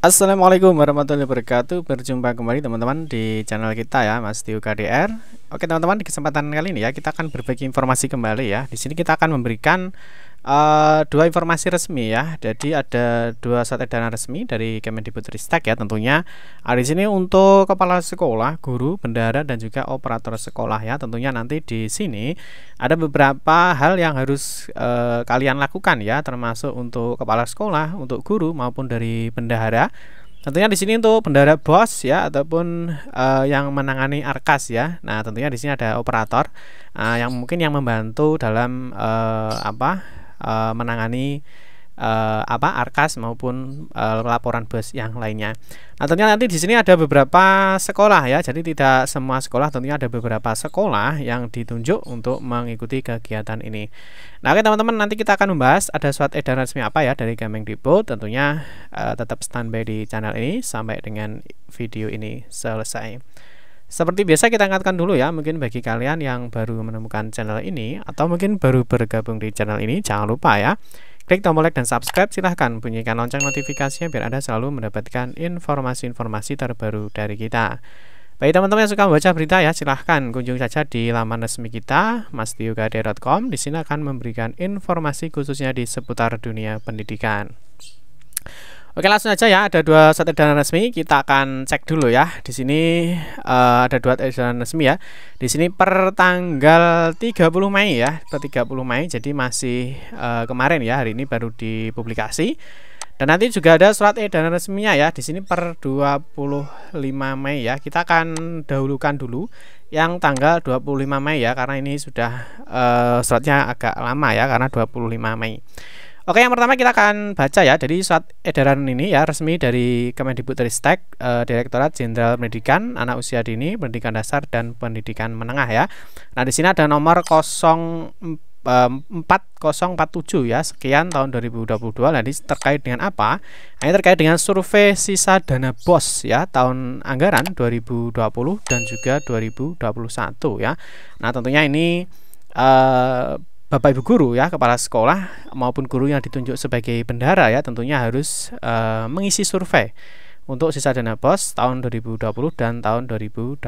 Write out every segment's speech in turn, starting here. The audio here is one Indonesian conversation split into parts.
Assalamualaikum warahmatullahi wabarakatuh Berjumpa kembali teman-teman di channel kita ya Mas Tio KDR Oke teman-teman di kesempatan kali ini ya Kita akan berbagi informasi kembali ya Di sini kita akan memberikan Uh, dua informasi resmi ya. Jadi ada dua surat edaran resmi dari Kemendikbudristek ya tentunya. Ada ah, di sini untuk kepala sekolah, guru, bendara dan juga operator sekolah ya. Tentunya nanti di sini ada beberapa hal yang harus uh, kalian lakukan ya termasuk untuk kepala sekolah, untuk guru maupun dari bendahara. Tentunya di sini untuk bendara bos ya ataupun uh, yang menangani arkas ya. Nah, tentunya di sini ada operator uh, yang mungkin yang membantu dalam uh, apa? Eh, menangani uh, apa arkas maupun uh, laporan bus yang lainnya. Nah, tentunya nanti di sini ada beberapa sekolah ya. Jadi tidak semua sekolah, tentunya ada beberapa sekolah yang ditunjuk untuk mengikuti kegiatan ini. Nah, oke teman-teman, nanti kita akan membahas ada surat edaran resmi apa ya dari Kemendikbud. Tentunya uh, tetap standby di channel ini sampai dengan video ini selesai. Seperti biasa kita ingatkan dulu ya, mungkin bagi kalian yang baru menemukan channel ini atau mungkin baru bergabung di channel ini, jangan lupa ya, klik tombol like dan subscribe, silahkan bunyikan lonceng notifikasinya biar Anda selalu mendapatkan informasi-informasi terbaru dari kita. Baik teman-teman yang suka membaca berita ya, silahkan kunjung saja di laman resmi kita, mastiugade.com. Di sini akan memberikan informasi khususnya di seputar dunia pendidikan. Oke langsung aja ya ada dua surat edaran resmi kita akan cek dulu ya di sini uh, ada dua edaran resmi ya di sini per tanggal 30 Mei ya per 30 Mei jadi masih uh, kemarin ya hari ini baru dipublikasi dan nanti juga ada surat edaran resminya ya di sini per 25 Mei ya kita akan dahulukan dulu yang tanggal 25 Mei ya karena ini sudah uh, suratnya agak lama ya karena 25 Mei. Oke, yang pertama kita akan baca ya. Jadi surat edaran ini ya resmi dari Kemendikbudristek, eh, Direktorat Jenderal Pendidikan Anak Usia Dini, Pendidikan Dasar dan Pendidikan Menengah ya. Nah, di sini ada nomor 04047 tujuh ya sekian tahun 2022 nah, ini terkait dengan apa nah, ini terkait dengan survei sisa dana bos ya tahun anggaran 2020 dan juga 2021 ya nah tentunya ini eh, Bapak Ibu guru ya, kepala sekolah maupun guru yang ditunjuk sebagai bendara ya tentunya harus uh, mengisi survei untuk sisa dana pos tahun 2020 dan tahun 2021.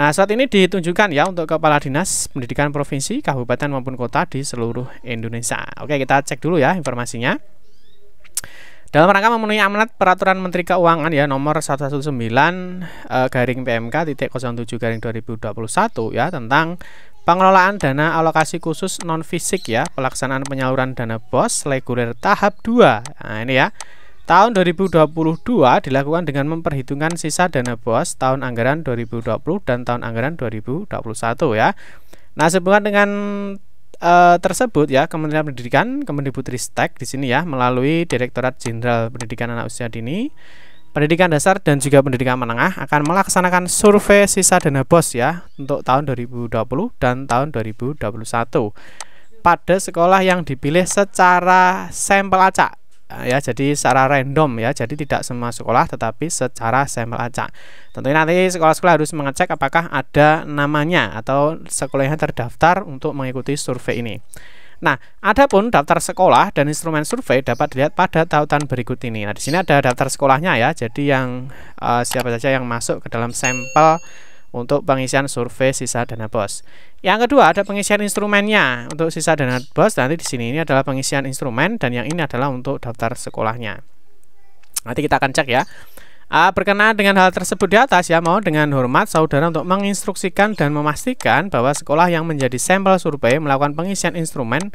Nah, saat ini ditunjukkan ya untuk kepala dinas pendidikan provinsi, kabupaten maupun kota di seluruh Indonesia. Oke, kita cek dulu ya informasinya. Dalam rangka memenuhi amanat Peraturan Menteri Keuangan ya nomor 119 eh, garing PMK titik 07 garing 2021 ya tentang Pengelolaan dana alokasi khusus non fisik ya, pelaksanaan penyaluran dana BOS reguler tahap 2. Nah, ini ya. Tahun 2022 dilakukan dengan memperhitungkan sisa dana BOS tahun anggaran 2020 dan tahun anggaran 2021 ya. Nah, sehubungan dengan e, tersebut ya, Kementerian Pendidikan, Kemendikbudristek di sini ya melalui Direktorat Jenderal Pendidikan Anak Usia Dini pendidikan dasar dan juga pendidikan menengah akan melaksanakan survei sisa dana BOS ya untuk tahun 2020 dan tahun 2021 pada sekolah yang dipilih secara sampel acak eh, ya jadi secara random ya jadi tidak semua sekolah tetapi secara sampel acak tentunya nanti sekolah-sekolah harus mengecek apakah ada namanya atau sekolahnya terdaftar untuk mengikuti survei ini Nah, adapun daftar sekolah dan instrumen survei dapat dilihat pada tautan berikut ini. Nah, di sini ada daftar sekolahnya ya. Jadi yang uh, siapa saja yang masuk ke dalam sampel untuk pengisian survei sisa dana bos. Yang kedua ada pengisian instrumennya untuk sisa dana bos. Nanti di sini ini adalah pengisian instrumen dan yang ini adalah untuk daftar sekolahnya. Nanti kita akan cek ya. Uh, berkenaan dengan hal tersebut di atas ya mau dengan hormat saudara untuk menginstruksikan dan memastikan bahwa sekolah yang menjadi sampel survei melakukan pengisian instrumen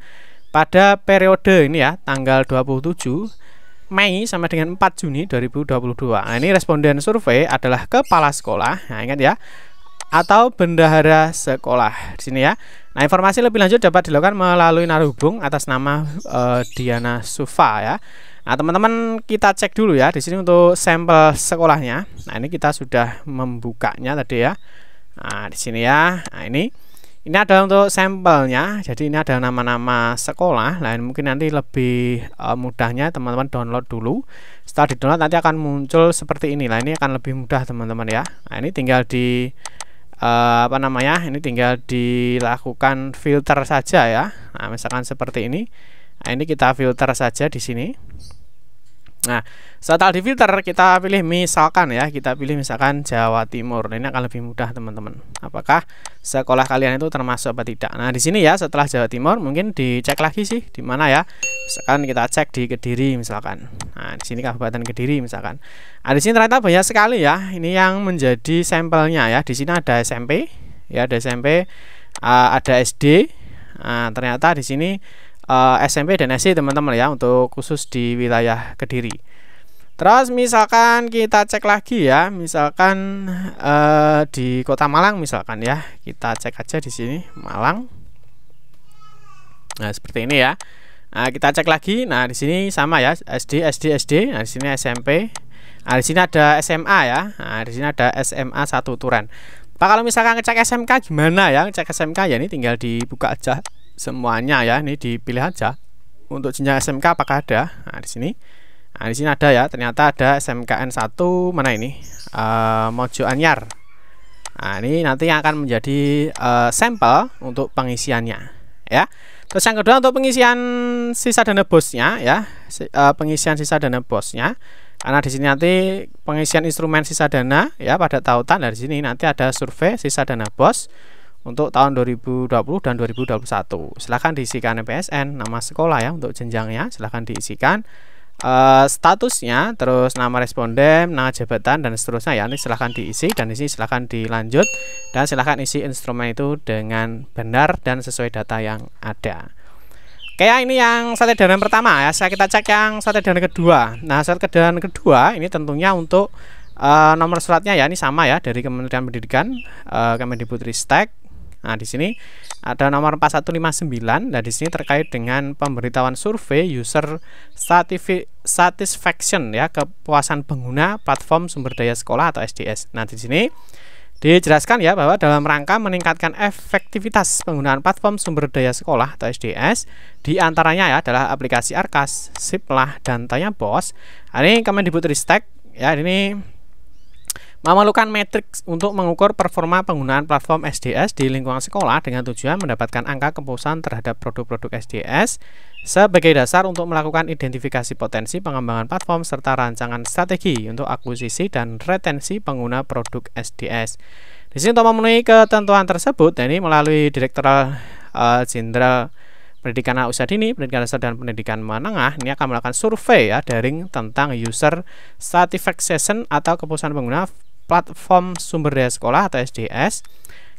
pada periode ini ya tanggal 27 Mei sampai dengan 4 Juni 2022. Nah, ini responden survei adalah kepala sekolah. Nah, ingat ya atau bendahara sekolah di sini ya. Nah, informasi lebih lanjut dapat dilakukan melalui narhubung atas nama uh, Diana Sufa ya. Nah, teman-teman kita cek dulu ya di sini untuk sampel sekolahnya. Nah, ini kita sudah membukanya tadi ya. Nah, di sini ya. Nah, ini ini adalah untuk sampelnya. Jadi ini ada nama-nama sekolah. Lain nah, mungkin nanti lebih uh, mudahnya teman-teman download dulu. Setelah di-download nanti akan muncul seperti ini. Nah, ini akan lebih mudah teman-teman ya. Nah, ini tinggal di uh, apa namanya? Ini tinggal dilakukan filter saja ya. Nah, misalkan seperti ini nah, ini kita filter saja di sini nah setelah di filter kita pilih misalkan ya kita pilih misalkan Jawa Timur nah, ini akan lebih mudah teman-teman apakah sekolah kalian itu termasuk apa tidak nah di sini ya setelah Jawa Timur mungkin dicek lagi sih di mana ya misalkan kita cek di Kediri misalkan nah di sini Kabupaten Kediri misalkan nah di sini ternyata banyak sekali ya ini yang menjadi sampelnya ya di sini ada SMP ya ada SMP eh, ada SD Nah, ternyata di sini uh, eh, SMP dan SD teman-teman ya untuk khusus di wilayah Kediri. Terus misalkan kita cek lagi ya, misalkan uh, di Kota Malang misalkan ya, kita cek aja di sini Malang. Nah seperti ini ya. Nah, kita cek lagi. Nah di sini sama ya SD SD SD. Nah di sini SMP. Nah, di sini ada SMA ya. Nah, di sini ada SMA satu Turan. Pak kalau misalkan ngecek SMK gimana ya? Cek SMK ya ini tinggal dibuka aja semuanya ya ini dipilih aja untuk jenjang SMK apakah ada nah, di sini nah, di sini ada ya ternyata ada SMKN 1 mana ini e, Mojo Anyar nah ini nanti yang akan menjadi e, sampel untuk pengisiannya ya terus yang kedua untuk pengisian sisa dana bosnya ya si, e, pengisian sisa dana bosnya karena di sini nanti pengisian instrumen sisa dana ya pada tautan nah, dari sini nanti ada survei sisa dana bos untuk tahun 2020 dan 2021. Silahkan diisikan NPSN nama sekolah ya untuk jenjangnya, silahkan diisikan uh, statusnya, terus nama responden, nama jabatan dan seterusnya ya. Ini silahkan diisi dan isi silahkan dilanjut dan silahkan isi instrumen itu dengan benar dan sesuai data yang ada. Oke, ya, ini yang sate dana pertama ya. Saya kita cek yang sate dana kedua. Nah, sate dana kedua ini tentunya untuk uh, nomor suratnya ya ini sama ya dari Kementerian Pendidikan uh, eh, Kemendikbudristek Nah, di sini ada nomor 4159. Nah, di sini terkait dengan pemberitahuan survei user satisfaction ya, kepuasan pengguna platform sumber daya sekolah atau SDS. Nah, di sini Dijelaskan ya bahwa dalam rangka meningkatkan efektivitas penggunaan platform sumber daya sekolah atau SDS di antaranya ya adalah aplikasi Arkas, Siplah dan Tanya Bos. Nah, ini stack ya ini memerlukan matriks untuk mengukur performa penggunaan platform SDS di lingkungan sekolah dengan tujuan mendapatkan angka kepuasan terhadap produk-produk SDS sebagai dasar untuk melakukan identifikasi potensi pengembangan platform serta rancangan strategi untuk akuisisi dan retensi pengguna produk SDS. Di sini untuk memenuhi ketentuan tersebut, ini melalui Direktur eh, Jenderal uh, Pendidikan Anak Usia Dini, Pendidikan Dasar dan Pendidikan Menengah ini akan melakukan survei ya daring tentang user satisfaction atau kepuasan pengguna Platform Sumber Daya Sekolah atau SDS.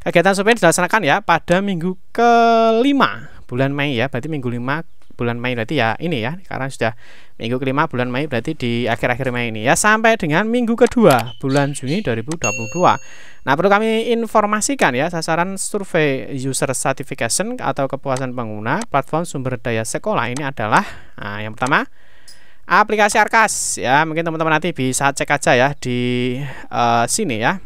Kegiatan survei dilaksanakan ya pada minggu kelima bulan Mei ya, berarti minggu lima bulan Mei berarti ya ini ya karena sudah minggu kelima bulan Mei berarti di akhir-akhir Mei ini ya sampai dengan minggu kedua bulan Juni 2022 nah perlu kami informasikan ya sasaran survei user satisfaction atau kepuasan pengguna platform sumber daya sekolah ini adalah nah, yang pertama aplikasi Arkas ya mungkin teman-teman nanti bisa cek aja ya di uh, sini ya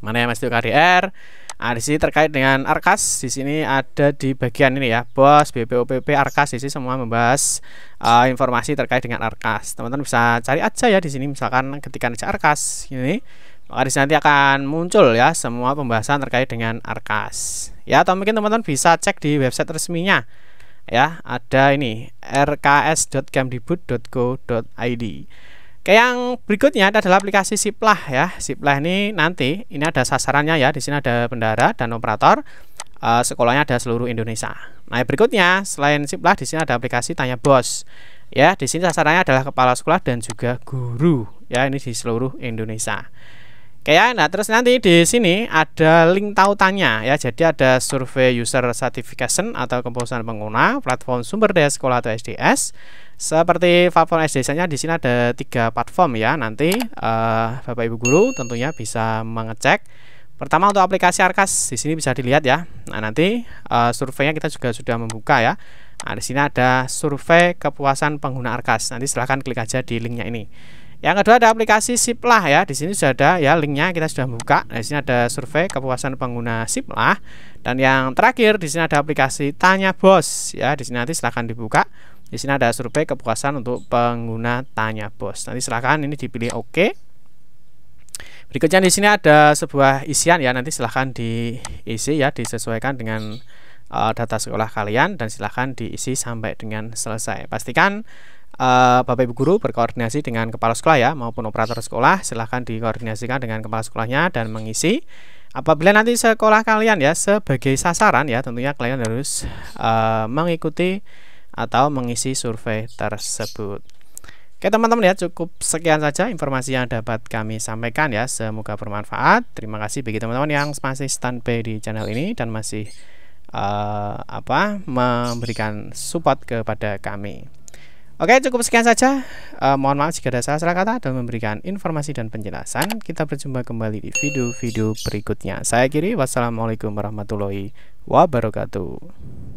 mana ya Mas KDR Nah, di sini terkait dengan Arkas, di sini ada di bagian ini ya, Bos BPOPP Arkas, di sini semua membahas uh, informasi terkait dengan Arkas. Teman-teman bisa cari aja ya di sini, misalkan ketikan aja Arkas, ini maka di sini nanti akan muncul ya semua pembahasan terkait dengan Arkas. Ya, atau mungkin teman-teman bisa cek di website resminya ya ada ini rks.kemdikbud.go.id Oke, yang berikutnya adalah aplikasi Siplah ya. Siplah ini nanti ini ada sasarannya ya. Di sini ada bendara dan operator. uh, sekolahnya ada seluruh Indonesia. Nah, berikutnya selain Siplah di sini ada aplikasi Tanya Bos. Ya, di sini sasarannya adalah kepala sekolah dan juga guru. Ya, ini di seluruh Indonesia ya, nah terus nanti di sini ada link tautannya ya. Jadi ada survei user certification atau kepuasan pengguna, platform sumber daya sekolah atau SDS. Seperti platform SDS-nya di sini ada tiga platform ya. Nanti uh, Bapak Ibu guru tentunya bisa mengecek Pertama untuk aplikasi Arkas di sini bisa dilihat ya. Nah nanti uh, surveinya kita juga sudah membuka ya. Nah, di sini ada survei kepuasan pengguna Arkas. Nanti silahkan klik aja di linknya ini. Yang kedua ada aplikasi Siplah ya. Di sini sudah ada ya linknya kita sudah buka. Nah, di sini ada survei kepuasan pengguna Siplah. Dan yang terakhir di sini ada aplikasi Tanya Bos ya. Di sini nanti silahkan dibuka. Di sini ada survei kepuasan untuk pengguna Tanya Bos. Nanti silahkan ini dipilih Oke Berikutnya di sini ada sebuah isian ya. Nanti silahkan diisi ya disesuaikan dengan uh, data sekolah kalian dan silahkan diisi sampai dengan selesai. Pastikan uh, Bapak Ibu guru berkoordinasi dengan kepala sekolah ya maupun operator sekolah silahkan dikoordinasikan dengan kepala sekolahnya dan mengisi apabila nanti sekolah kalian ya sebagai sasaran ya tentunya kalian harus uh, mengikuti atau mengisi survei tersebut Oke teman-teman ya cukup sekian saja informasi yang dapat kami sampaikan ya semoga bermanfaat terima kasih bagi teman-teman yang masih standby di channel ini dan masih uh, apa memberikan support kepada kami Oke, cukup sekian saja. Uh, mohon maaf jika ada salah-salah kata dan memberikan informasi dan penjelasan. Kita berjumpa kembali di video-video berikutnya. Saya Kiri, wassalamualaikum warahmatullahi wabarakatuh.